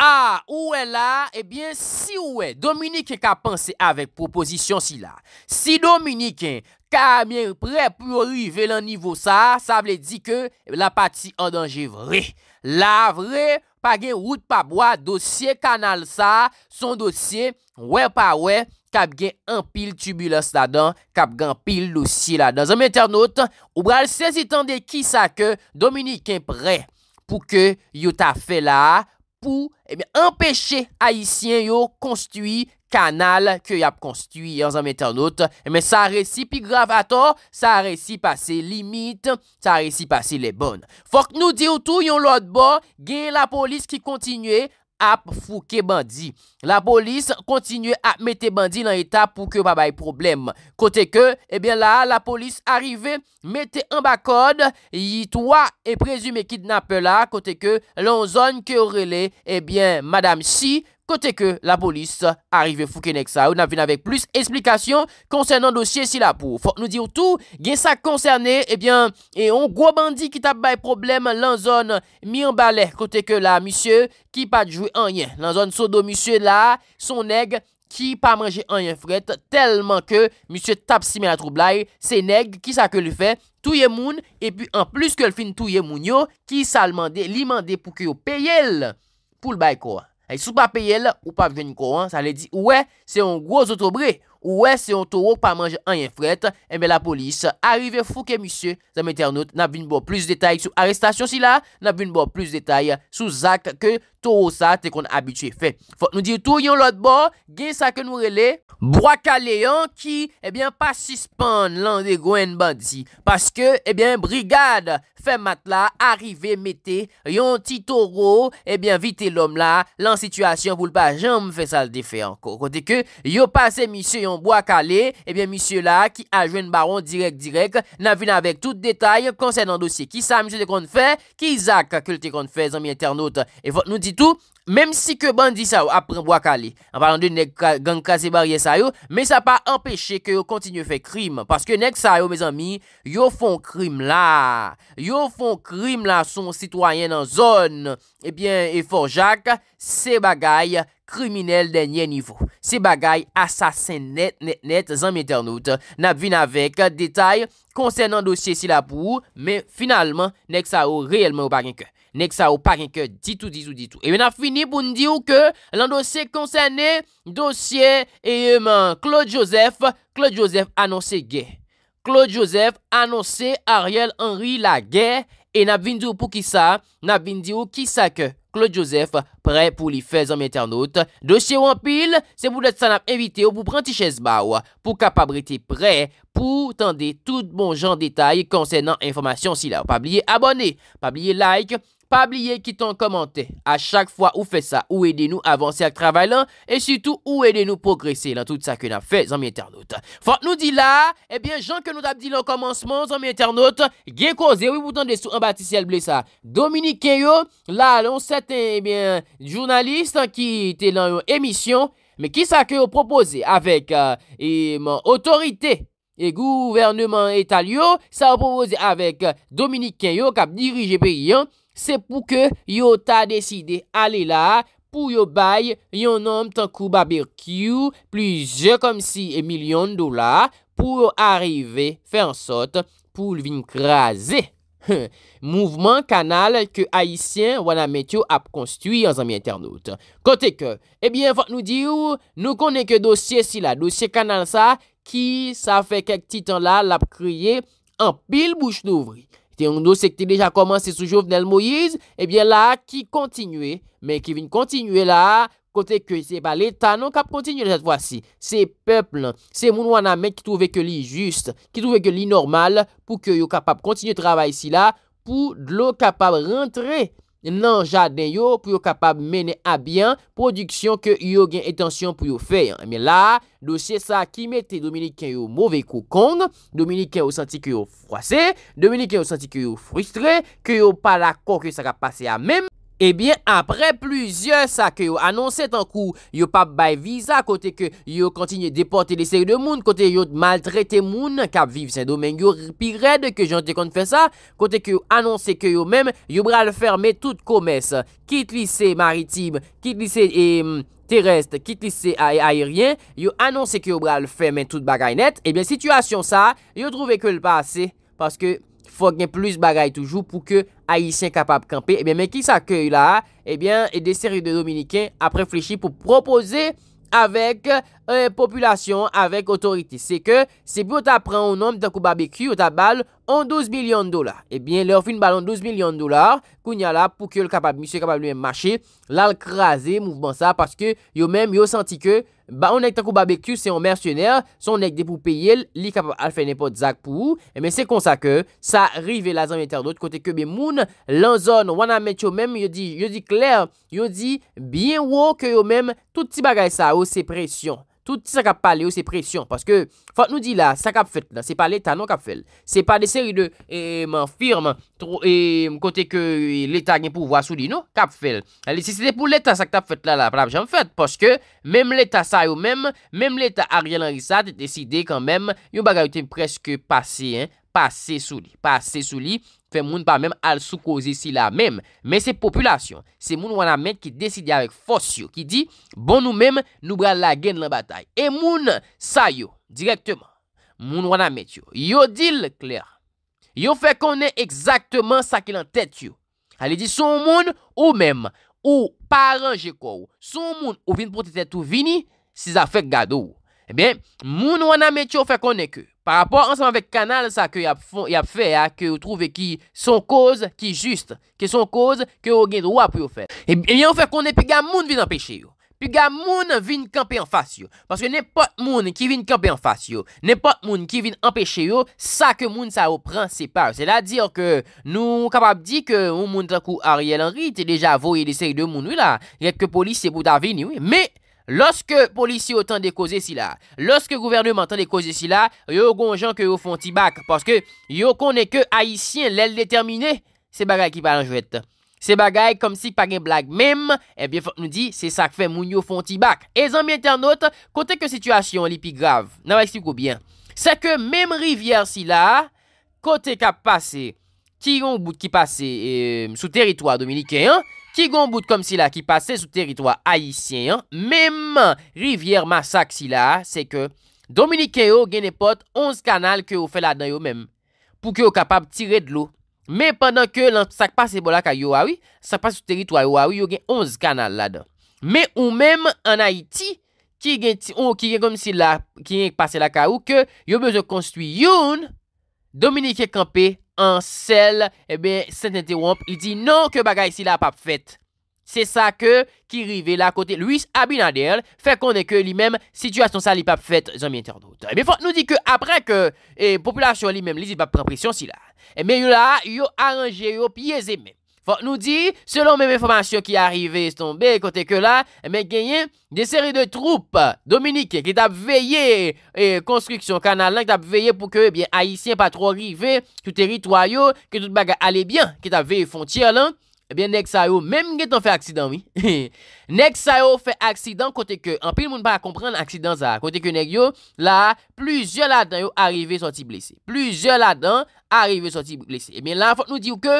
A, ou e la, ebyen eh si ou e, Dominik e ka panse avèk proposisyon si la. Si Dominik e ka amyen pre pou orive lan nivou sa, sa vle di ke la pati an danje vre. La vre, pa gen wout pa bwa dosye kanal sa, son dosye, wè pa wè, kap gen an pil tubulos la dan, kap gen an pil dosye la dan. Zan men ter not, ou bral sezitande ki sa ke Dominik e pre pou ke yot a fe la, pou eh empèche haïsyen yo konstuit kanal ki yo ap konstuit yon zanmèter not. Emen sa resipi grav atò, sa resip ase limit, sa resip ase le bon. Fòk nou di ou tou yon lot bo, gen la polis ki kontinue, ap fwouke bandi. La polis kontinye ap mette bandi lan etap pou ke wabay problem. Kote ke, ebyen la, la polis arive, mette an bakod, yi twa e prezume kidnap la, kote ke, lon zon ke orele, ebyen, madame si, kote ke la polis arive fukenek sa. Ou nan vin avek plus esplikasyon konsernan dosye si la pou. Fok nou di ou tou, gen sa konserne, ebyen, eyon, gwo bandi ki tap bay problem lan zon mi an balè, kote ke la, misye, ki pa djou an yen. Lan zon sodo misye la, son neg, ki pa manje an yen fret, telman ke, misye, tap si men la troublai, se neg, ki sa ke li fe, touye moun, epy en plus ke l fin touye moun yo, ki sa li mande pou ki yo peye l pou l bay kwa. Sou pa peye l, ou pa ven kon, sa le di, ouwe, se yon gwo zotobre, ouwe, se yon toro pa manje anyen fret, e eh be la polis, arive fouke misye, zan meternot, nan vin bo plus detay sou arrestasyon si la, nan vin bo plus detay sou zak ke... toro sa te kon abitue. Fe, fot nou di tou yon lot bo, gen sa ke nou rele, boakale yon ki ebyen eh pa suspande lan de gwen bandi. Paske, ebyen eh brigade fe matla, arrive mette, yon ti toro ebyen eh vite lom la, lan situasyon pou lpa jom fe saldefe anko. Kote ke, yo pase misye yon boakale, ebyen misye la ki a jwen baron direk direk, nan vina vek tout detay konsen an dosye ki sa misye te kon fe, ki zak ke te kon fe zan mi eternote. E fot nou di Situ, mèm si ke bandi sa yo apren wakale, an palan de nek gang kase barye sa yo, mè sa pa empèche ke yo kontinye fè krim, paske nek sa yo, mè zanmi, yo fon krim la. Yo fon krim la son sitwayen an zon. Ebyen, eh e forjak, se bagay kriminel denye nivou. Se bagay asasen net, net, net, zanmi ternout. N ap vin avek detay konsen an dosye si la pou, mè finalman, nek sa yo reyelman wapagin ke. Nek ça ou pa tout ke ou tout tout et on a fini pour nous dire que l'un dossier dossier dossier euh, Claude Joseph. Claude Joseph annoncé gay Claude Joseph annoncé Ariel Henry la guerre et n'a pour qui pour qui ça. N'a Claude Joseph prêt pour les fez en en dossier wampil, se pou det invité, n'a invité ou pour prendre pour pour prêt pour prêt pour tendre tout bon genre concernant information si là si la. abonner pas oublier like, pa bliye ki ton komante, a chak fwa ou fe sa, ou ede nou avanse ak travay lan, e syoutou ou ede nou progresse lan, tout sa ke nan fe, zan mi internaute. Fote nou di la, ebyen, jan ke nou dabdi lan komansman, zan mi internaute, gen koze, wiboutan de sou, an bati si el ble sa, Dominique Keyo, la, loun, seten, ebyen, jounaliste, ki te lan yon emisyon, me ki sa ke yo propose, avek, e, man, otorite, e gouvernement etalyo, sa yo propose avek, Dominique Keyo, kap dirije peyi, an se pou ke yo ta deside ale la pou yo bay yon nom tan kou baber kyou pluje kom si e milyon dola pou yo arive fe ansot pou vin krasi. Mouvement kanal ke aisyen wana metyo ap konstui an zami internet. Kote ke, ebyen fok nou di ou nou konen ke dosye si la, dosye kanal sa ki sa fe kek titan la lap kriye an pil bouche nou vri. Te yon do sekte deja komanse soujou fnel Moïse, ebyen eh la ki kontinue, men ki vin kontinue la, kote ke se pa leta non kap kontinue jatvo asi. Se pepl, se moun wana men ki touve ke li just, ki touve ke li normal pou ke yo kapab kontinue travay si la pou lo kapab rentre. nan jaden yo pou yo kapab mene a byan produksyon ke yo gen etansyon pou yo fey. Eme la, do se sa ki mette Dominiken yo mouve kou kong, Dominiken yo santi ke yo froase, Dominiken yo santi ke yo frustre, ke yo pa la kou kou sa ka pase a mem, Ebyen, eh apre pluzyon sa ke yo anonsen tan kou yo pap bay visa, kote ke yo kontinye depote leseye de moun, kote yo maltrete moun, kap viv se domen, yo pi red ke jante kon te fe sa, kote ke yo anonsen ke yo men, yo bral ferme tout komes, kit liseye maritib, kit liseye eh, tereste, kit liseye ayerien, yo anonsen ke yo bral ferme tout bagay net, ebyen, eh situasyon sa, yo trouve ke l'pase, paske... fok gen plus bagay toujou pou ke ayisyen kapap kampe, ebyen eh men ki sa akyey la, ebyen, eh e de seri eh, de dominiken apre flechi pou propoze avek e populasyon avek otorite. Se ke, se pou ta pran ou nom, ta kou babeku, ou ta bal, On 12 milyon dolar. Ebyen, eh lè ou fin balon 12 milyon dolar. Kou nye la pou kèl kapab, misè kapab lè mèm machè. Lè lè krasè mouvman sa. Paske, yo mèm, yo senti kè. Ba, onèk tan kou babekyous, se yon mersyonèr. Se onèk dè pou peyèl, li kapab al fè nèpot zak pou. Ebyen, se konsa kè. Sa rive la zan mèter do tkote kè bè moun. Lan zon, wana mèt yo mèm, yo di, yo di klèr. Yo di, bie wò kè yo mèm, tout ti bagay sa ou oh, se presyon. Tout ti sa kap pale Pot nou di la, sa kap fet nan, se pa l'Etat nan kap fel, se pa de seri de, e, man firman, tro, e, mkote ke l'Etat gen pou vwa sou li, nou, kap fel. Ali, se se de pou l'Etat sa kap fet la, la prap jan fet, poske, menm l'Etat sa yo menm, menm l'Etat a rien lan risad, deside kan menm, yon bagayouten preske pase, hein, pase sou li, pase sou li, fe moun pa menm al sou kozi si la menm. Menm se populasyon, se moun wana menm ki deside avek fos yo, ki di, bon nou menm nou bral la gen lan batay, e moun sa yo. Direktman, moun wana met yo Yo dil kler Yo fe konen ekzaktman sa ki lan tet yo Ale di sou moun ou mem Ou paran jeko ou Sou moun ou vin pou te tet ou vini Si za fe gado ou eh Moun wana met yo fe konen ke Par rapport ansanman vek kanal sa ke yap fe Ke ou trove ki son koz ki just Ki son koz ke ou gen do wap yo fe Ebyen eh ou fe konen pe gaman moun vin an peche yo Liga moun vin kampe an fasyo, paske ne pot moun ki vin kampe an fasyo, ne pot moun ki vin an peche yo, sa ke moun sa ou pran se par. Se la dir ke nou kapab di ke ou moun takou Ariel Henry te deja voye de sey de moun, wila, repke polisi se bout avini, wila. Me, loske polisi otan de koze si la, loske gouvernementan de koze si la, yo kon jan ke yo fon ti bak, paske yo konen ke haisyen lel determine, se bagay ki palan jwet. Se bagay kom si pagen blag mem, ebyen eh fote nou di se sak fe moun yo fonti bak. E zanmye ternote, kote ke situasyon li pi grav, nan wak si koubyen. Se ke mem rivyer si la, kote ka pase, ki yon bout ki pase eh, sou teritwa Dominike, ki yon bout kom si la ki pase sou teritwa Haitien, mem rivyer masak si la, se ke Dominike yo gen epote 11 kanal ke yo fe la den yo mem. Pou ke yo kapab tire de lou. Me pandan ke lan sak pase bolak a yo wawi, ah sak pase sou teritwa ah yo wawi, yo gen 11 kanal la dan. Me ou menm an Haiti, ki gen komisi la, ki gen pase la ka ou ke, yo bezo konstwi yon, Dominique Kampé, an sel, ebe, sen ente wamp, i di, non ke bagay si la apap eh non fèt. C'est ça que qui arrive là côté Luis Abinader fait qu'on est que lui-même situation ça pas fait ai interdit. Eh mais faut nous dit que après que la population lui-même lui pas pression si là. Mais eh mais là yo arrangé yo pieds même. Faut nous dit selon même informations qui arrivé tombé côté que là mais eh gagné des séries de troupes Dominique, qui t'a veillé et construction canal qui t'a veillé pour que bien haïtien pas trop arriver sur territoire que tout bagage allait bien qui t'a veillé frontière là. Ebyen, nèk sa yo, mèm gen ton fè aksidant, wè. Nèk sa yo fè aksidant, kote ke, anpil moun pa a komprend a aksidant sa, kote ke nèk yo, la, plüzyon la dan yo arive soti blese. Plüzyon la dan, arive soti blese. Ebyen, la, fote nou diyo ke,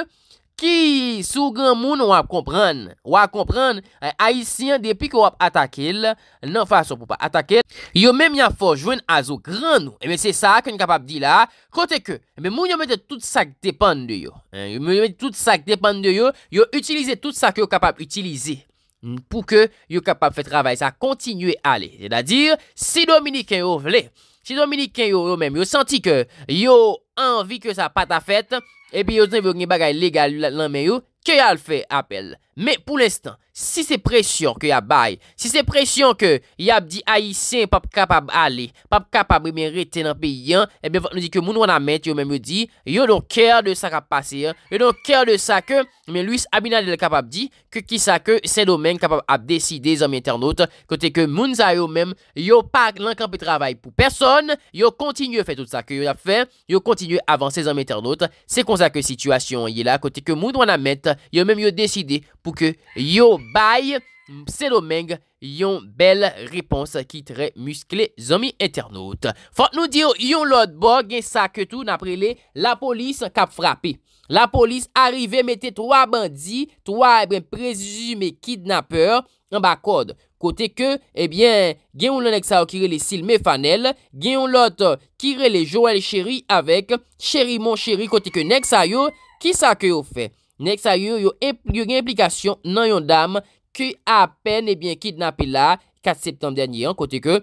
Ki sou gran moun wap kompran, wap kompran, eh, ayisyen depi ke wap atakel, nan fason pou pa atakel, yo menm yan fojwen a zo gran nou. Ebe se sa, kon kapap di la, kote ke, ebe moun yo mette tout sa ke depan de yo. Eh, yo mette tout sa ke depan de yo, yo utilize tout sa ke yo kapap utilize, mm, pou ke yo kapap fe travay sa kontinue ale. Se da dir, si dominiken yo vle, si dominiken yo menm yo senti ke yo anvi ke sa pata fet, Epi yo zanvi yo genye bagay legal yu lat lanme yo, kè yal fè apel? Mais pour l'instant, si c'est pression que y a bail, si c'est pression que y a dit haïtien pas capable aller, pas capable de rester dans pays, hein, eh bien nous dit que moun on a met yo même dit, yo don cœur de ça qui passé, hein, yo don cœur de ça que mais Luis Abinadel capable de dire que qui ça que c'est domaine capable de décider les amis internautes côté que moun sa yo même yo pas de travail pour personne, yo continue faire tout ça que yo a fait, yo continue avancer les amis internautes, c'est comme ça que la situation est là côté que moun on a met yo même yo décider pou ke yo baye mse domeng yon bel repons ki tre muskle zomi eternote. Fote nou diyo yon lot bo gen sa ke tou naprele la polis kap frape. La polis arive mette 3 bandi, 3 ebrem eh prezime kidnapeur an bak kode. Kote ke ebyen eh gen yon lot nek sa yo kirele silme fanel, gen yon lot kirele joel cheri avek cheri mon cheri kote ke nek sa yo ki sa ke yo fey. Nek sa yon yon implikasyon nan yon dam ki apen ebyen eh kidnape la 4 septembe danyen kote ke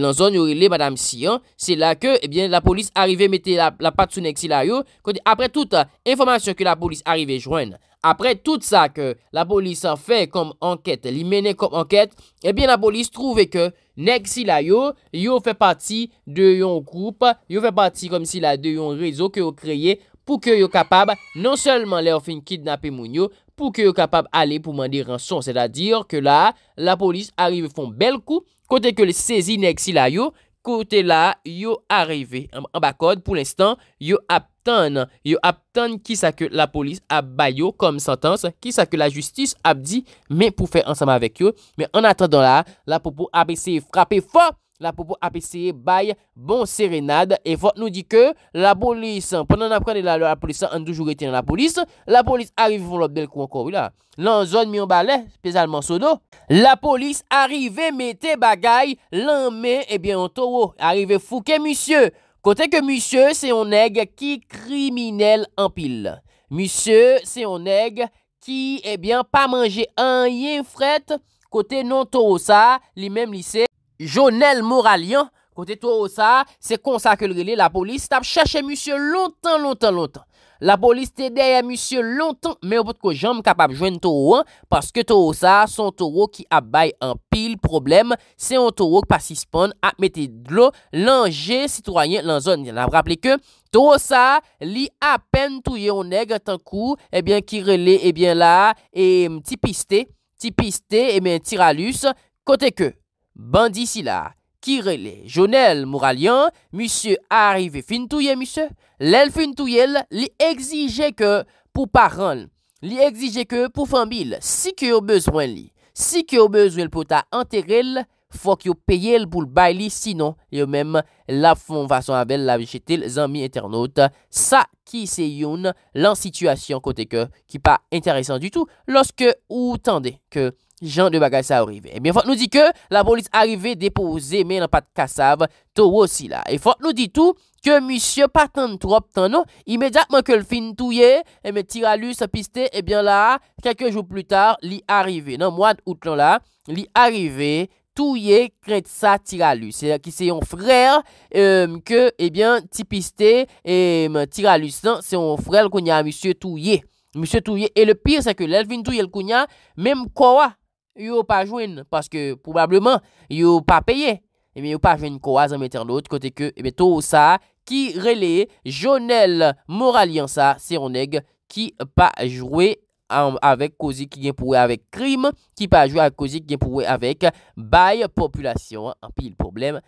lan zon yon le madam si an. Se la ke ebyen eh la polis arive mette la pat sou nek si la yon kote apre touta informasyon ki la polis arive jwenn. Apre tout sa ke la polis a fe kom anket, li mene kom anket, ebyen la polis trove ke nek si la yon, yon fe pati de yon koup, yon fe pati kom si la de yon rezo ke yon kreye. pou ke yo kapab, non selman lè ou fin kidnapè moun yo, pou ke yo kapab ale pou mandir anson, sè da dir ke la, la polis arrive fon bel kou, kote ke le sezi ne eksila yo, kote la, yo areve, an bakod, pou l'instant, yo ap tan, yo ap tan ki sa ke la polis ap bayo kom santans, ki sa ke la justis ap di, men pou fè ansama vek yo, men an atan dan la, la popo ap ese frape fòp, La popo apeseye baye bon serenade E vot nou di ke la polis Pendan aprene la polis an doujou gete nan la polis La polis arive fon lop del kou anko wila Lan zon mi an bale, spesalman sodo La polis arive mette bagay Lan me ebyen eh an toro Arive fouke misye Kote ke misye se yon neg ki kriminel an pil Misye se yon neg ki ebyen eh pa manje an yen fret Kote nan toro sa li mem lise Jounel Moralian kote Torosa se konsakele li la polis tap chache musye lontan, lontan, lontan. La polis te deye musye lontan, men wot ko jom kapap jwen Toro an, paske Torosa son Toro ki abay an pil problem, se an Toro pasispon apmete dlo lanje sitroyen lan zon. Yan ap rappele ke, Torosa li apen touye on neg tan kou, e ben kirele e ben la, e mtipiste, tipiste, e ben tiralus kote ke. Bandi si la, kire le, jounel mou ralyan, misye a arrive fintouye misye, lel fintouye li egzije ke pou paran, li egzije ke pou fanbil, si ke yo bezwen li, si ke yo bezwen pou ta anteril, fwa ki yo peye l pou l bayli, sinon yo mem la fon fason abel la vichete l zanmi internaut, sa ki se yon lan situasyon kote ke ki pa interesan du tout, loske ou tende ke fintouye, Jean de Bagasse ça arrive. Eh bien, faut nous dit que la police arrive, déposée, mais n'a pas de cassave, tout aussi là. Et faut nous dit tout que monsieur tant trop non, immédiatement que le fin touye, et eh me Tiralus sa piste et eh bien là, quelques jours plus tard, li arrivé. Non, mois d'août là, li arrivé touye crête ça tiralu. C'est qui c'est un frère euh, que eh et bien et eh, tiralu c'est un frère qu'on a monsieur touye. Monsieur Touye, et le pire, c'est que l'Elvin Touye, le même quoi, yo pas joué parce que probablement yo pas payé et eh bien yo pas une quoi en internaute côté que et eh bien tout ça qui relaie Jonel Moralian ça c'est un nègre qui pas joué avec kozi qui vient pour avec crime qui pas joué avec cause qui vient pour avec bail population en pile problème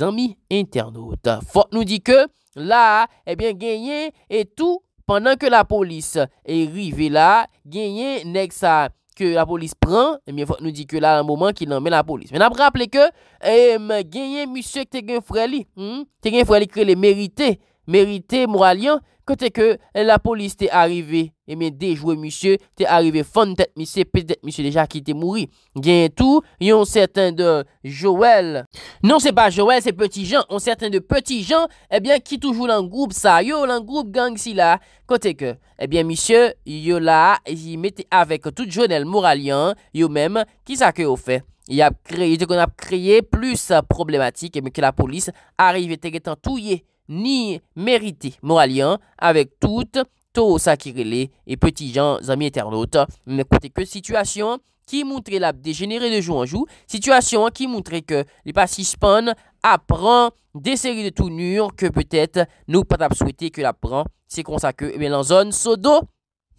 amis internautes faut nous dit que là eh bien gagné et tout pendant que la police est arrivée là gagné nèg ça que la police prend, et eh bien, faut nous dit que là, un moment qu'il emmène la police. Mais n'a rappelé que, eh, gagné monsieur qui te un frère qui hmm, frère que les mérités. Mérité moralien côté que la police t'est arrive et eh monsieur, déjoué, monsieur, t'est arrivé fond tête monsieur être être t'est déjà t'est te mouri gen tout, yon certain de Joël. non c'est pas Joël, c'est Petit Jean ont certain de Petit Jean et eh bien qui toujours ça. groupe ça yo lan groupe gang si là, côté que et eh bien Monsieur yo là y mette avec tout jonel moralien yo que qui fait il a créé qu'on a créé plus euh, problématique et mais que la police arrive te tout yé ni mérité moralien avec tout ça qui kirele et petits gens amis internautes n'écoutez que situation qui montrait la dégénérée de jour en jour situation qui montrait que les pas suspend apprend des séries de tournures que peut-être nous pas souhaiter que la c'est comme ça que mais eh zone sodo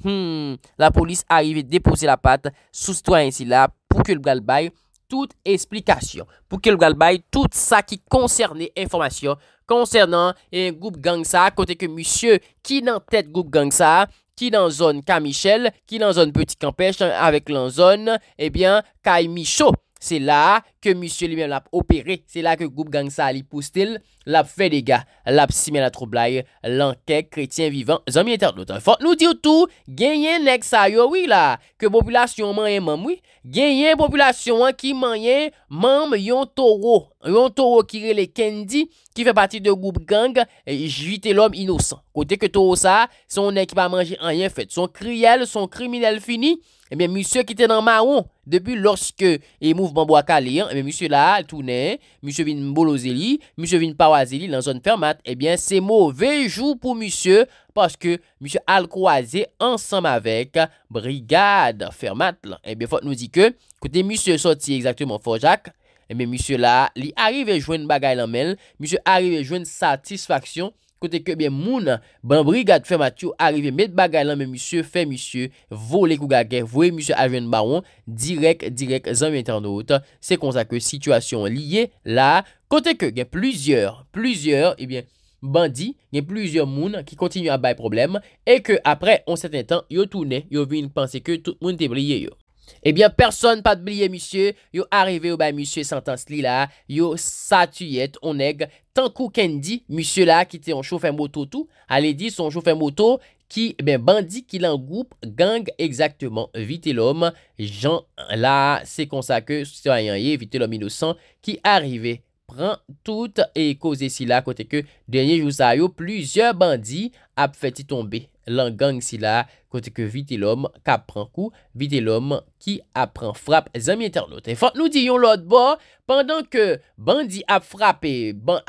hmm, la police arrive déposer la patte sous toi ici là pour que le bail toute explication pour que le bail tout ça qui concernait information Koncernan goup gangsa, kote ke misye ki nan tet goup gangsa, ki nan zon Kamichel, ki nan zon Petit Campèche, avèk lan zon, ebyen, eh Kaimichou. Se la ke misye li men ap opere, se la ke goup gang sa li pouse til, lap fe dega, lap simen la troublaye, lankè, kretien vivant, zanmi interdote. Fote nou di ou tou, genyen nek sa yo, oui la, ke populasyon manyen mam, oui. Genyen populasyon an ki manyen mam yon toro, yon toro ki rele kendi, ki fe pati de goup gang, jvite lom inosan. Kote ke toro sa, son nek pa manje anyen fet, son kriel, son kriminel fini, Eh bien, monsieur qui était dans Maron, depuis lorsque le mouvement bois hein, eh monsieur là, il tournait, monsieur vient Bolozeli, monsieur vient Pawazeli dans zone fermate, eh bien, c'est mauvais jour pour monsieur parce que monsieur a croisé ensemble avec brigade fermate. Et Eh bien, faut nous dire que, côté monsieur sorti exactement fort Jacques, eh bien, monsieur là, il arrive à jouer une bagaille en main, monsieur arrive à jouer une satisfaction. Kote ke ben moun, ban brigade fermat yo, arive met bagay lan men misyo, fe misyo, vo le kou gage, vo e misyo ajen baron, direk direk zan mwen tan do ot. Se kon sa ke situasyon liye la, kote ke gen plizyeur, plizyeur, e eh ben bandi, gen plizyeur moun ki kontinu a bay problem, e ke apre on seten tan yo toune, yo vin panse ke tout moun te blye yo. Ebyen, eh person pa d'bliye, mysye, yo arreve yo ba mysye santans li la, yo sa tuyet, on neg, tankou ken di, mysye la, ki te on choufe mwoto tou, ale di, son choufe mwoto, ki, ben, bandi ki lan goup gang exactement, vite l'om, jan la, se konsa ke, sou se a yan ye, vite l'om inosan, ki arreve, pran tout, e koze si la, kote ke, denye jou sa yo, pluzyor bandi ap feti tombe. Lan gang si la kote ke vite l om kap pran kou, vite l om ki ap pran frap zami internet. E fote nou di yon lot bo, pandan ke bandi ap frap e bandi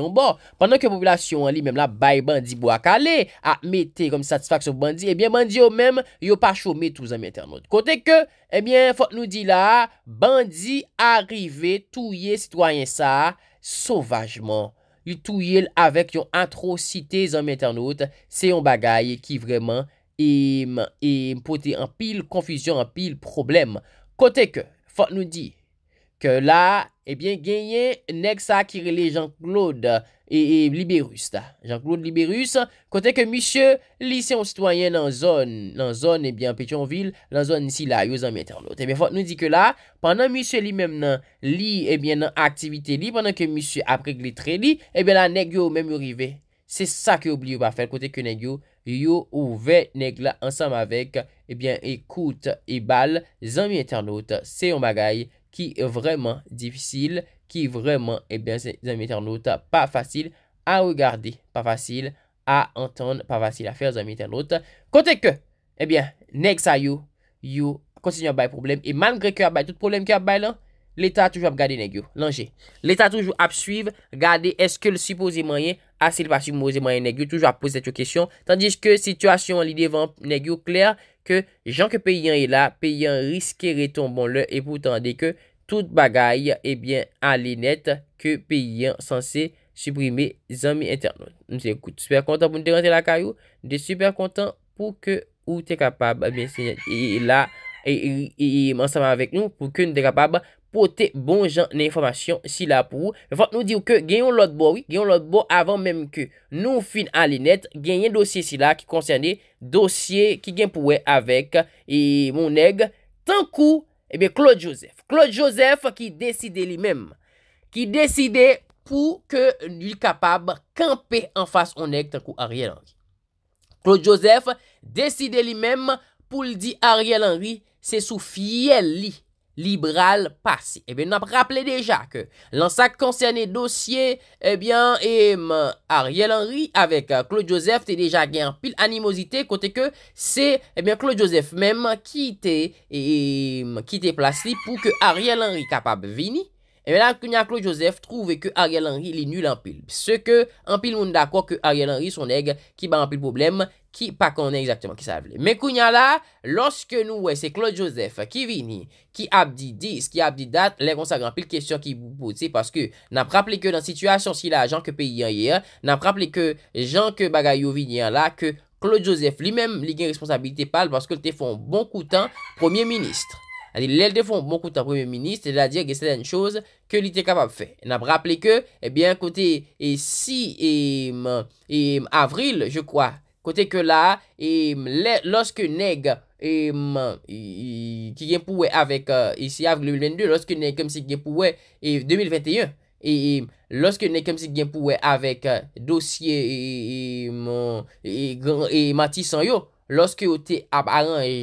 yon bo, pandan ke popolasyon an li mem la bay bandi bo ak ale, ak mete kom satisfak se bandi, e bien bandi yo mem yo pa chome tou zami internet. Kote ke, e bien fote nou di la, bandi arive touye sitwayen sa sauvajman. Y tout y el avek yon intro site zanm etanout, se yon bagay ki vreman e mpote e, an pil konfisyon, an pil problem. Kote ke, fote nou di, ke la... genyen nek sa akirele Jean-Claude e, e, Libérus Jean-Claude Libérus kote ke misye li se yon sitwoyen nan zon pechon vil nan zon nisi la yo zami internaute nou di ke la, pandan misye li mem nan li nan aktivite li pandan ke misye apre glitre li e be la nek yo mem yorive se sa ke obli yo pa fel kote ke nek yo yo ouve nek la ansam avek e bien ekoute e bal zami internaute se yon bagay ki vreman difisil, ki vreman, ebyen, eh zanmite an louta, pa fasil, a ou gardi, pa fasil, a anton, pa fasil, a fers zanmite an louta, kote ke, ebyen, eh neg sa yo, yo, konsinyo ap bay problem, e mangre ke ap bay tout problem ke ap bay lan, l'Etat toujou ap gade neg yo, lanje, l'Etat toujou ap suive, gade, eske l'suposimanyen, à s'il va supposément toujours à poser cette question. Tandis que situation l'idée devant que clair que gens que payant est là, payant risque retombons le et pourtant dès que toute bagaille est eh bien à net que payant censé supprimer zami internet. Nous écoute super content pour nous la caillou, de super content pour que ou t'es capable eh bien et là et, ensemble avec nous pour que nous capable pote bon jan nan informasyon si la pou. Vat nou diw ke genyon lot bo, genyon lot bo avan menm ke nou fin an li net, genyen dosye si la ki konserne, dosye ki genpouwe avek, e moun neg, tan kou, ebe Claude Joseph. Claude Joseph ki deside li menm, ki deside pou ke nil kapab, kampe an fas on neg tan kou Ariel Henry. Claude Joseph deside li menm pou li di Ariel Henry, se sou fiyel li, Libral pasi. Ebe, eh nou ap rappele deja ke lan sa konserne dosye, ebe, eh mm, Ariel Henry avek euh, Claude Joseph te deja gen pil animozite kote ke se, ebe, eh Claude Joseph menm ki te plasli pou ke Ariel Henry kapab vini. E men la kounya Claude Joseph trouve ke Ariel Henry li nul empil. Se ke empil moun da kwa ke Ariel Henry son neg ki ba empil problem ki pa konen exactement ki sa avle. Men kounya la, loske nou wè se Claude Joseph ki vini, ki apdi dis, ki apdi dat, le kon sa rampil kestyon ki pou pote. Se paske nan praple ke nan sityasyon si la jan ke peyi ayer, nan praple ke jan ke bagay yo vini a la, ke Claude Joseph li men li gen responsabilite pal baske te fon bon koutan premier ministre. Alè, lèl defon moukout an prèmè minist, lèl a diè gè stèlèn chòz, kè l'ite kapab fè. N ap rapple kè, ebyen, kote, e si, e, e, avril, je kwa, kote kè la, e, lè, loske neg, e, ki genpouè avèk, e si avèk lèl 22, loske neg, kem si genpouè, e eh, 2021, e, loske neg, kem si genpouè avèk, euh, dosye, e, e, e, e matisan yo, loske ou te ap aran, e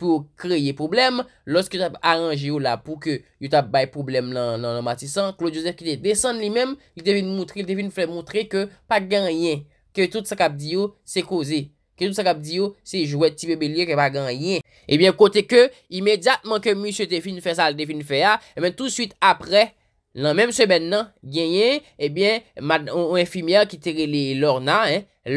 pou kreye poublem, loske yo tap aranje yo la pou ke yo tap bay poublem nan matisan, Claude Joseph ki de desan li mem, il devine moutre, il devine fwe moutre ke pa ganyen, ke tout sa kap diyo se koze, ke tout sa kap diyo se jwet tibe beli ke pa ganyen. Ebyen, eh kote ke, imediatman ke M. Define fwe sal, Define fwe a, ebyen, eh tout suite apre, nan menm semen nan, ganyen, ebyen, eh ou enfimia ki tere li lorna,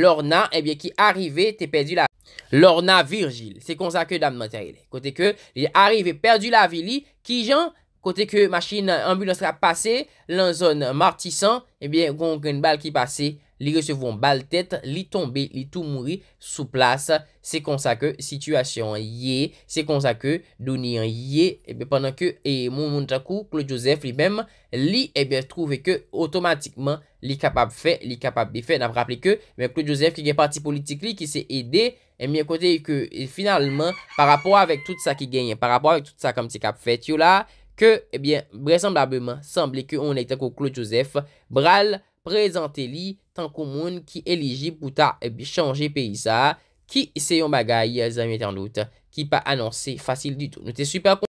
lorna, ebyen, ki arive, te pedi la, Lorna Virgil, se kon sa ke dam materye li, kote ke li arrive perdu la vi li, ki jan, kote ke machine ambulansra pase, lan zon martisan, ebyen eh kon gen bal ki pase, li resevon bal tete, li tombe, li tou mouri, sou plase, se kon sa ke situasyon ye, se kon sa ke donyen ye, ebyen eh panan ke e moun moun takou, klo Josef li bem, li ebyen eh trove ke otomatikman li kapab fe, li kapab be fe, nan praple ke, men klo Josef ki gen parti politik li, ki se ede, E mwen kote ke, finalman, par rapport avek tout sa ki genyen, par rapport avek tout sa kom ti kap fet yo la, ke, e eh bie, bresanblabeman, sanble ke on eten ko Claude Joseph, bral, prezante li, tankou moun ki eleji pou ta chanje pe isa, ki se yon bagay, zanmete an lout, ki pa anonse fasil di tou. Nou te super kon...